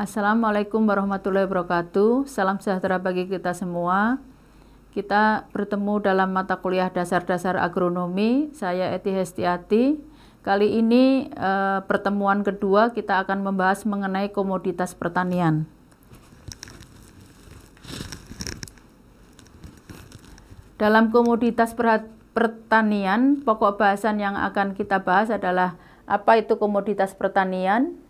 Assalamualaikum warahmatullahi wabarakatuh. Salam sejahtera bagi kita semua. Kita bertemu dalam mata kuliah dasar-dasar agronomi. Saya Eti Hestiati, Kali ini e, pertemuan kedua kita akan membahas mengenai komoditas pertanian. Dalam komoditas pertanian, pokok bahasan yang akan kita bahas adalah apa itu komoditas pertanian,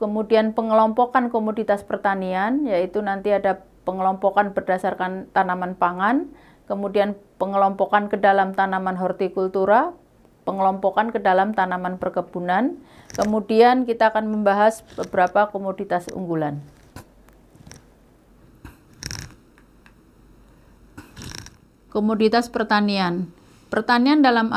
kemudian pengelompokan komoditas pertanian, yaitu nanti ada pengelompokan berdasarkan tanaman pangan, kemudian pengelompokan ke dalam tanaman hortikultura, pengelompokan ke dalam tanaman perkebunan. Kemudian kita akan membahas beberapa komoditas unggulan. Komoditas pertanian. Pertanian dalam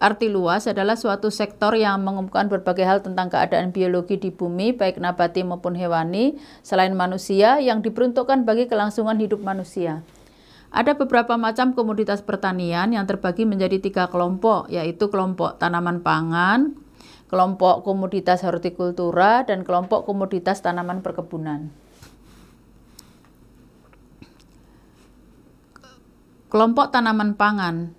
arti luas adalah suatu sektor yang mengumumkan berbagai hal tentang keadaan biologi di bumi, baik nabati maupun hewani, selain manusia, yang diperuntukkan bagi kelangsungan hidup manusia. Ada beberapa macam komoditas pertanian yang terbagi menjadi tiga kelompok, yaitu kelompok tanaman pangan, kelompok komoditas hortikultura, dan kelompok komoditas tanaman perkebunan. Kelompok tanaman pangan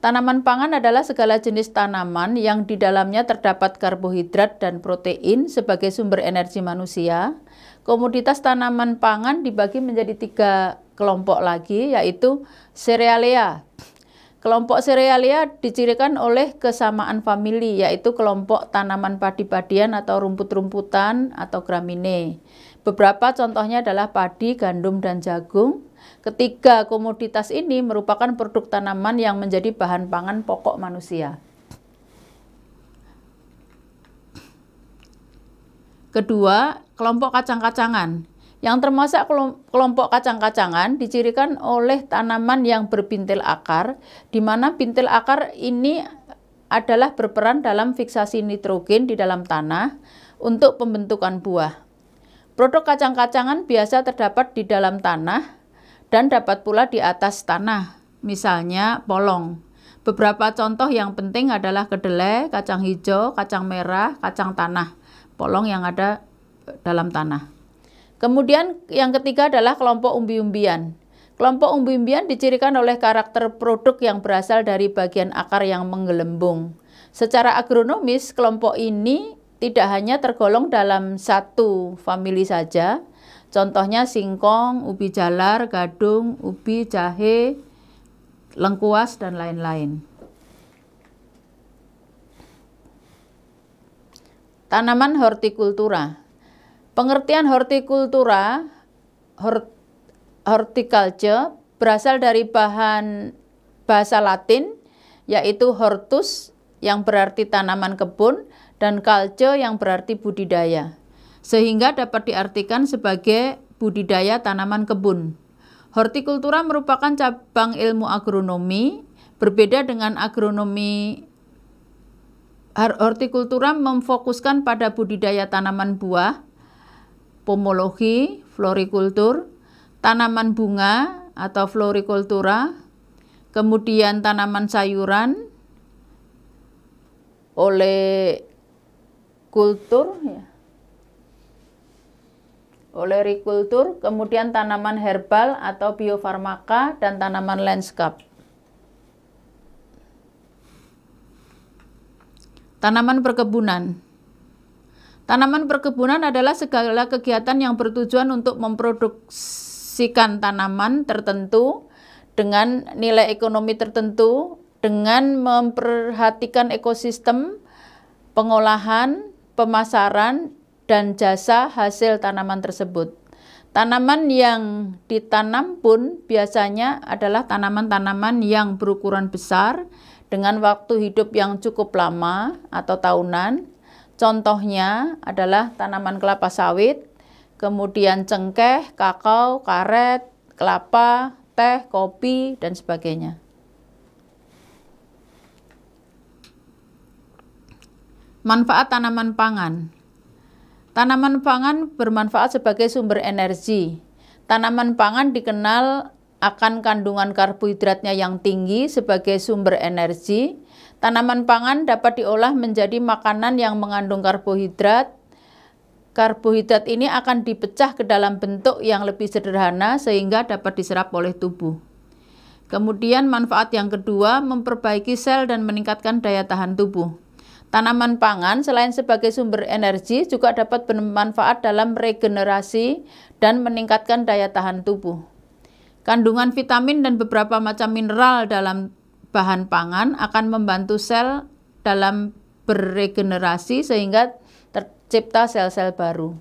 Tanaman pangan adalah segala jenis tanaman yang di dalamnya terdapat karbohidrat dan protein sebagai sumber energi manusia. Komoditas tanaman pangan dibagi menjadi tiga kelompok lagi yaitu Cerealia. Kelompok Cerealia dicirikan oleh kesamaan famili yaitu kelompok tanaman padi-padian atau rumput-rumputan atau gramine. Beberapa contohnya adalah padi, gandum, dan jagung. Ketiga komoditas ini merupakan produk tanaman yang menjadi bahan pangan pokok manusia. Kedua, kelompok kacang-kacangan yang termasuk kelompok kacang-kacangan dicirikan oleh tanaman yang berpintil akar, di mana pintil akar ini adalah berperan dalam fiksasi nitrogen di dalam tanah untuk pembentukan buah. Produk kacang-kacangan biasa terdapat di dalam tanah dan dapat pula di atas tanah, misalnya polong. Beberapa contoh yang penting adalah kedelai, kacang hijau, kacang merah, kacang tanah, polong yang ada dalam tanah. Kemudian yang ketiga adalah kelompok umbi-umbian. Kelompok umbi-umbian dicirikan oleh karakter produk yang berasal dari bagian akar yang menggelembung. Secara agronomis, kelompok ini tidak hanya tergolong dalam satu famili saja. Contohnya singkong, ubi jalar, gadung, ubi jahe, lengkuas, dan lain-lain. Tanaman hortikultura Pengertian hortikultura hort, horticulture berasal dari bahan bahasa Latin yaitu hortus yang berarti tanaman kebun dan culture yang berarti budidaya. Sehingga dapat diartikan sebagai budidaya tanaman kebun. Hortikultura merupakan cabang ilmu agronomi, berbeda dengan agronomi hortikultura memfokuskan pada budidaya tanaman buah pomologi, florikultur, tanaman bunga atau florikultura, kemudian tanaman sayuran oleh kultur ya. rikultur, kemudian tanaman herbal atau biofarmaka dan tanaman landscape. Tanaman perkebunan Tanaman perkebunan adalah segala kegiatan yang bertujuan untuk memproduksikan tanaman tertentu dengan nilai ekonomi tertentu dengan memperhatikan ekosistem, pengolahan, pemasaran, dan jasa hasil tanaman tersebut. Tanaman yang ditanam pun biasanya adalah tanaman-tanaman yang berukuran besar dengan waktu hidup yang cukup lama atau tahunan Contohnya adalah tanaman kelapa sawit, kemudian cengkeh, kakao, karet, kelapa, teh, kopi, dan sebagainya. Manfaat tanaman pangan Tanaman pangan bermanfaat sebagai sumber energi. Tanaman pangan dikenal akan kandungan karbohidratnya yang tinggi sebagai sumber energi, Tanaman pangan dapat diolah menjadi makanan yang mengandung karbohidrat. Karbohidrat ini akan dipecah ke dalam bentuk yang lebih sederhana sehingga dapat diserap oleh tubuh. Kemudian manfaat yang kedua, memperbaiki sel dan meningkatkan daya tahan tubuh. Tanaman pangan selain sebagai sumber energi juga dapat bermanfaat dalam regenerasi dan meningkatkan daya tahan tubuh. Kandungan vitamin dan beberapa macam mineral dalam bahan pangan akan membantu sel dalam beregenerasi sehingga tercipta sel-sel baru.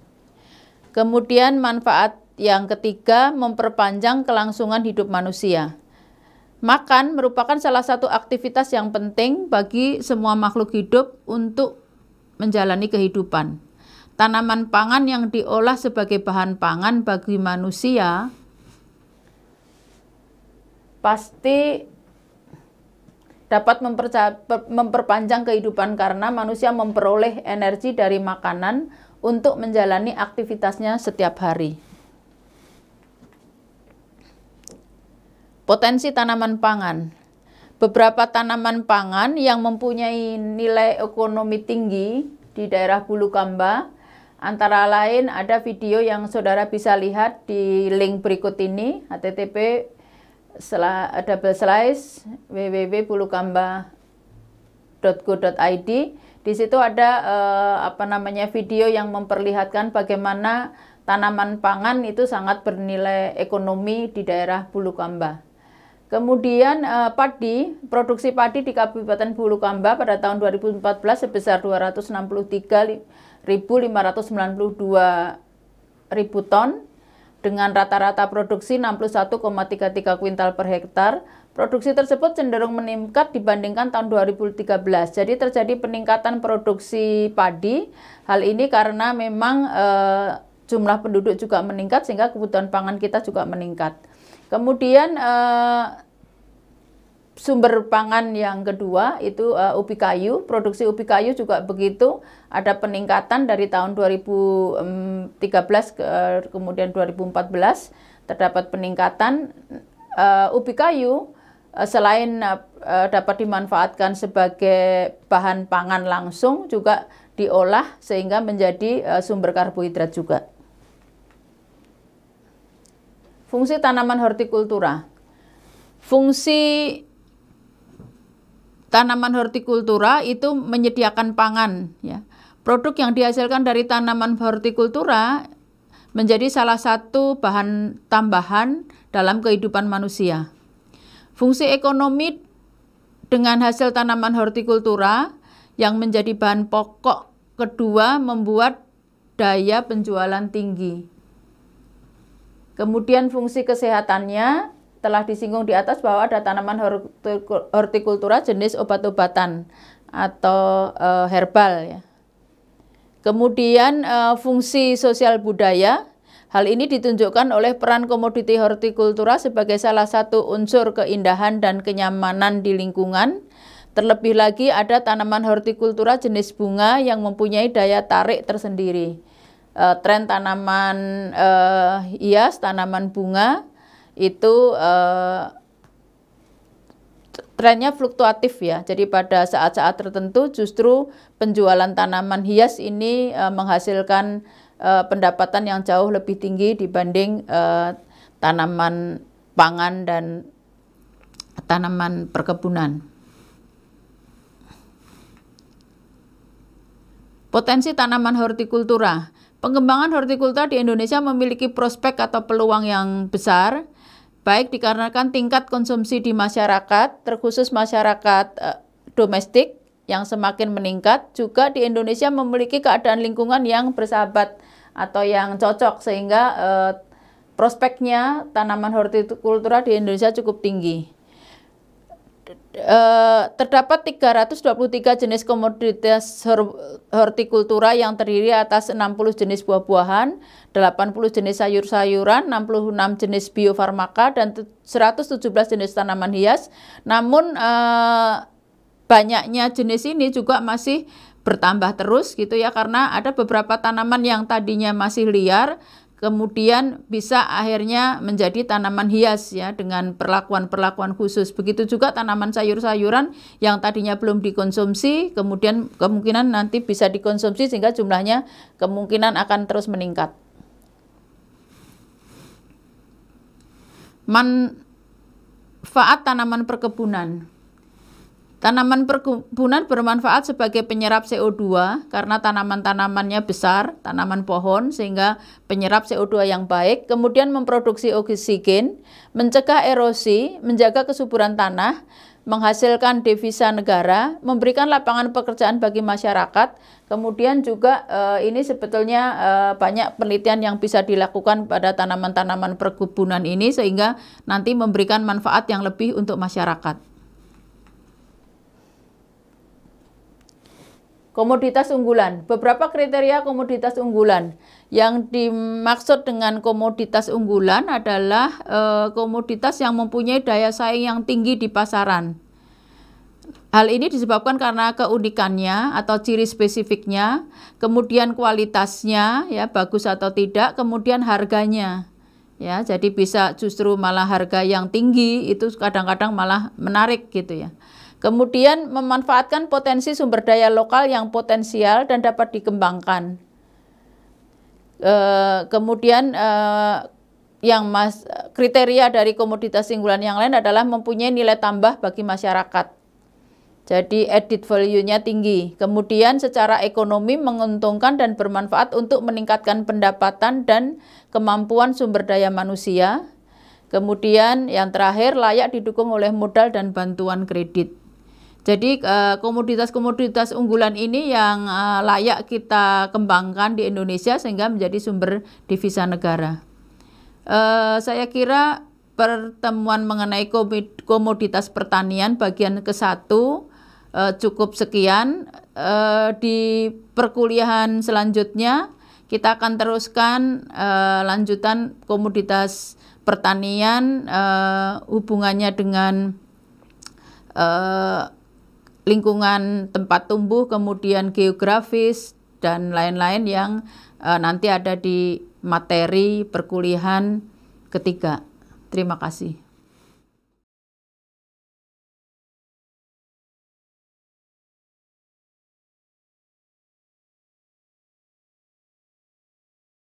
Kemudian manfaat yang ketiga memperpanjang kelangsungan hidup manusia. Makan merupakan salah satu aktivitas yang penting bagi semua makhluk hidup untuk menjalani kehidupan. Tanaman pangan yang diolah sebagai bahan pangan bagi manusia pasti dapat memperpanjang kehidupan karena manusia memperoleh energi dari makanan untuk menjalani aktivitasnya setiap hari. Potensi tanaman pangan Beberapa tanaman pangan yang mempunyai nilai ekonomi tinggi di daerah Bulukamba, antara lain ada video yang saudara bisa lihat di link berikut ini, http sela, double slice www.bulukamba.go.id di situ ada eh, apa namanya video yang memperlihatkan bagaimana tanaman pangan itu sangat bernilai ekonomi di daerah Bulukamba. Kemudian eh, padi, produksi padi di Kabupaten Bulukamba pada tahun 2014 sebesar 263.592 ribu ton dengan rata-rata produksi 61,33 kuintal per hektar. Produksi tersebut cenderung meningkat dibandingkan tahun 2013. Jadi terjadi peningkatan produksi padi. Hal ini karena memang e, jumlah penduduk juga meningkat sehingga kebutuhan pangan kita juga meningkat. Kemudian e, sumber pangan yang kedua itu uh, ubi kayu, produksi ubi kayu juga begitu ada peningkatan dari tahun 2013 ke eh, kemudian 2014 terdapat peningkatan uh, ubi kayu uh, selain uh, dapat dimanfaatkan sebagai bahan pangan langsung juga diolah sehingga menjadi uh, sumber karbohidrat juga. Fungsi tanaman hortikultura. Fungsi tanaman hortikultura itu menyediakan pangan ya. Produk yang dihasilkan dari tanaman hortikultura menjadi salah satu bahan tambahan dalam kehidupan manusia. Fungsi ekonomi dengan hasil tanaman hortikultura yang menjadi bahan pokok kedua membuat daya penjualan tinggi. Kemudian fungsi kesehatannya telah disinggung di atas bahwa ada tanaman hortikultura jenis obat-obatan atau e, herbal ya. Kemudian e, fungsi sosial budaya, hal ini ditunjukkan oleh peran komoditi hortikultura sebagai salah satu unsur keindahan dan kenyamanan di lingkungan. Terlebih lagi ada tanaman hortikultura jenis bunga yang mempunyai daya tarik tersendiri. E, tren tanaman hias, tanaman bunga itu uh, eh, trennya fluktuatif ya. Jadi pada saat-saat tertentu justru penjualan tanaman hias ini uh, menghasilkan uh, pendapatan yang jauh lebih tinggi dibanding uh, tanaman pangan dan tanaman perkebunan. Potensi tanaman hortikultura. Pengembangan hortikultura di Indonesia memiliki prospek atau peluang yang besar baik dikarenakan tingkat konsumsi di masyarakat, terkhusus masyarakat e, domestik yang semakin meningkat, juga di Indonesia memiliki keadaan lingkungan yang bersahabat atau yang cocok sehingga e, prospeknya tanaman hortikultura di Indonesia cukup tinggi. Uh, terdapat 323 jenis komoditas hortikultura yang terdiri atas 60 jenis buah-buahan, 80 jenis sayur-sayuran, 66 jenis biofarmaka, dan 117 jenis tanaman hias. Namun uh, banyaknya jenis ini juga masih bertambah terus gitu ya karena ada beberapa tanaman yang tadinya masih liar kemudian bisa akhirnya menjadi tanaman hias ya dengan perlakuan-perlakuan khusus. Begitu juga tanaman sayur-sayuran yang tadinya belum dikonsumsi, kemudian kemungkinan nanti bisa dikonsumsi sehingga jumlahnya kemungkinan akan terus meningkat. Manfaat tanaman perkebunan Tanaman perkebunan bermanfaat sebagai penyerap CO2 karena tanaman-tanamannya besar, tanaman pohon sehingga penyerap CO2 yang baik, kemudian memproduksi oksigen, mencegah erosi, menjaga kesuburan tanah, menghasilkan devisa negara, memberikan lapangan pekerjaan bagi masyarakat. Kemudian juga eh, ini sebetulnya eh, banyak penelitian yang bisa dilakukan pada tanaman-tanaman perkebunan ini sehingga nanti memberikan manfaat yang lebih untuk masyarakat. Komoditas unggulan. Beberapa kriteria komoditas unggulan. Yang dimaksud dengan komoditas unggulan adalah e, komoditas yang mempunyai daya saing yang tinggi di pasaran. Hal ini disebabkan karena keunikannya atau ciri spesifiknya, kemudian kualitasnya ya bagus atau tidak, kemudian harganya. Ya, jadi bisa justru malah harga yang tinggi itu kadang-kadang malah menarik gitu ya. Kemudian memanfaatkan potensi sumber daya lokal yang potensial dan dapat dikembangkan. E, kemudian e, yang mas, kriteria dari komoditas singgulan yang lain adalah mempunyai nilai tambah bagi masyarakat. Jadi edit value-nya tinggi. Kemudian secara ekonomi menguntungkan dan bermanfaat untuk meningkatkan pendapatan dan kemampuan sumber daya manusia. Kemudian yang terakhir layak didukung oleh modal dan bantuan kredit. Jadi eh, komoditas-komoditas unggulan ini yang eh, layak kita kembangkan di Indonesia sehingga menjadi sumber divisa negara. Eh, saya kira pertemuan mengenai komoditas pertanian bagian ke-1 cukup sekian. Di perkuliahan selanjutnya kita akan teruskan lanjutan komoditas pertanian hubungannya dengan lingkungan tempat tumbuh, kemudian geografis dan lain-lain yang e, nanti ada di materi perkuliahan ketiga. Terima kasih.